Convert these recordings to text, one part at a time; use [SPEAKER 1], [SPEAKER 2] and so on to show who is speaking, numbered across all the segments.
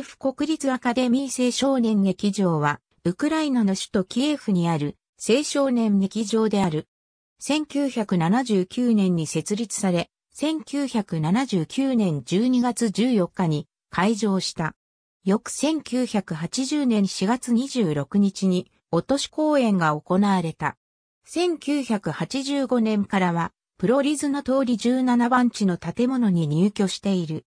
[SPEAKER 1] キエフ国立アカデミー青少年劇場は、ウクライナの首都キエフにある青少年劇場である。1979年に設立され、1979年12月14日に開場した。翌1980年4月26日に落とし公演が行われた。1985年からは、プロリズナ通り17番地の建物に入居している。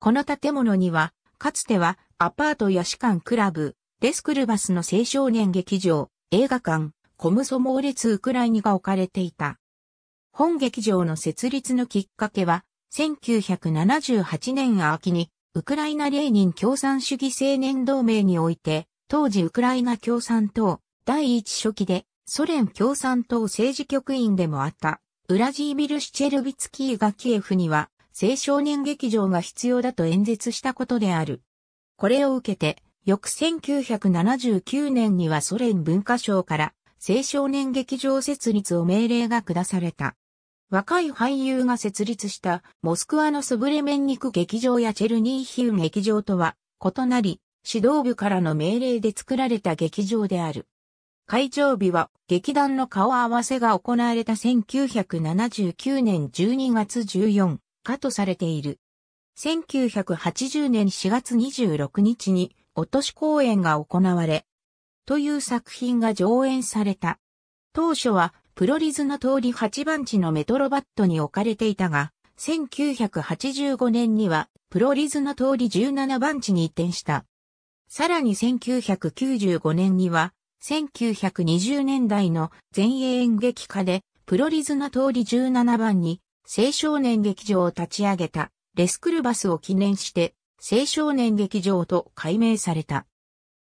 [SPEAKER 1] この建物には、かつてはアパートや士官クラブ、デスクルバスの青少年劇場、映画館、コムソモーレツウクライニが置かれていた。本劇場の設立のきっかけは、1978年秋に、ウクライナレーニン共産主義青年同盟において、当時ウクライナ共産党第一書記で、ソ連共産党政治局員でもあった、ウラジービル・シチェルビツキーがキエフには、青少年劇場が必要だと演説したことである。これを受けて、翌1979年にはソ連文化省から青少年劇場設立を命令が下された。若い俳優が設立したモスクワのスブレメンニク劇場やチェルニーヒウ劇場とは異なり、指導部からの命令で作られた劇場である。会場日は劇団の顔合わせが行われた1979年12月14かとされている。1980年4月26日に落とし公演が行われ、という作品が上演された。当初はプロリズの通り8番地のメトロバットに置かれていたが、1985年にはプロリズの通り17番地に移転した。さらに1995年には、1920年代の前衛演劇家で、プロリズナ通り17番に青少年劇場を立ち上げたレスクルバスを記念して青少年劇場と改名された。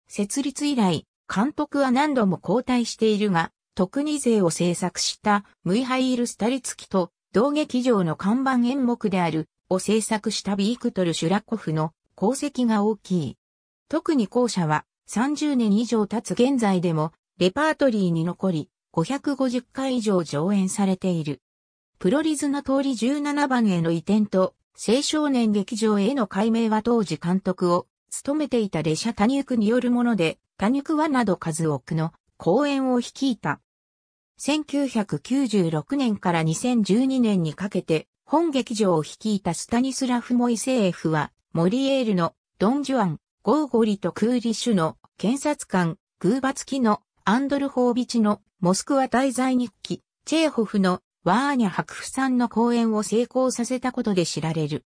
[SPEAKER 1] 設立以来、監督は何度も交代しているが、特に税を制作したムイハイール・スタリツキと同劇場の看板演目であるを制作したビークトル・シュラコフの功績が大きい。特に後者は30年以上経つ現在でもレパートリーに残り550回以上上演されている。プロリズナ通り17番への移転と、青少年劇場への改名は当時監督を務めていた列車多肉によるもので、多肉はなど数多くの公演を率いた。1996年から2012年にかけて、本劇場を率いたスタニスラフ・モイセーフは、モリエールのドン・ジュアン、ゴーゴリとクーリッシュの検察官、グーバツキのアンドル・ホービチのモスクワ滞在日記、チェーホフのワーニャ白夫さんの公演を成功させたことで知られる。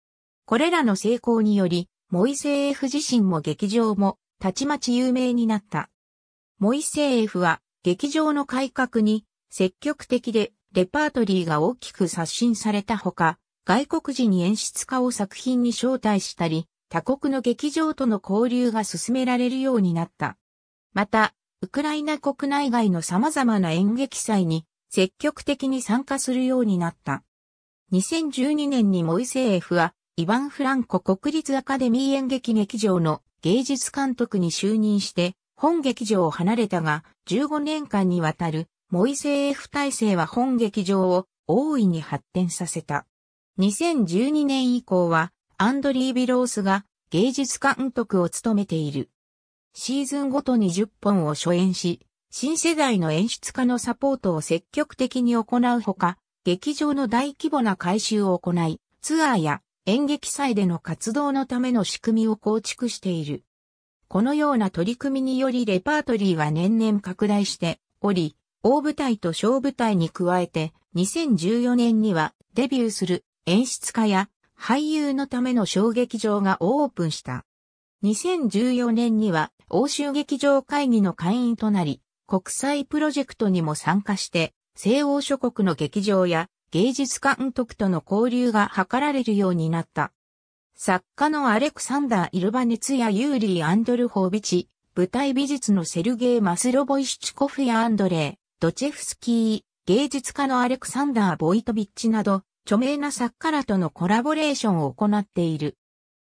[SPEAKER 1] これらの成功により、モイセーエフ自身も劇場も、たちまち有名になった。モイセーエフは、劇場の改革に、積極的で、レパートリーが大きく刷新されたほか、外国人に演出家を作品に招待したり、他国の劇場との交流が進められるようになった。また、ウクライナ国内外の様々な演劇祭に積極的に参加するようになった。2012年にモイセーフは、イヴァン・フランコ国立アカデミー演劇劇場の芸術監督に就任して、本劇場を離れたが、15年間にわたるモイセーフ体制は本劇場を大いに発展させた。2012年以降は、アンドリー・ビロースが芸術監督を務めている。シーズンごとに10本を初演し、新世代の演出家のサポートを積極的に行うほか、劇場の大規模な改修を行い、ツアーや演劇祭での活動のための仕組みを構築している。このような取り組みによりレパートリーは年々拡大しており、大舞台と小舞台に加えて、2014年にはデビューする演出家や俳優のための小劇場がオープンした。2014年には欧州劇場会議の会員となり、国際プロジェクトにも参加して、西欧諸国の劇場や芸術監督との交流が図られるようになった。作家のアレクサンダー・イルバネツやユーリー・アンドルホービチ、舞台美術のセルゲイ・マスロボイシチコフやアンドレイ、ドチェフスキー、芸術家のアレクサンダー・ボイトビッチなど、著名な作家らとのコラボレーションを行っている。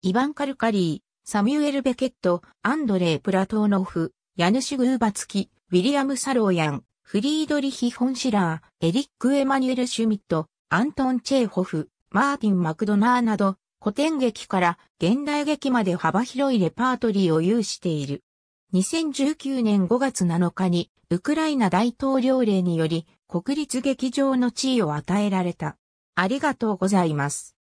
[SPEAKER 1] イヴァン・カルカリー、サミュエル・ベケット、アンドレイ・プラトーノフ、ヤヌシュ・グーバツキ、ウィリアム・サローヤン、フリードリヒ・ホンシラー、エリック・エマニュエル・シュミット、アントン・チェーホフ、マーティン・マクドナーなど、古典劇から現代劇まで幅広いレパートリーを有している。2019年5月7日に、ウクライナ大統領令により、国立劇場の地位を与えられた。ありがとうございます。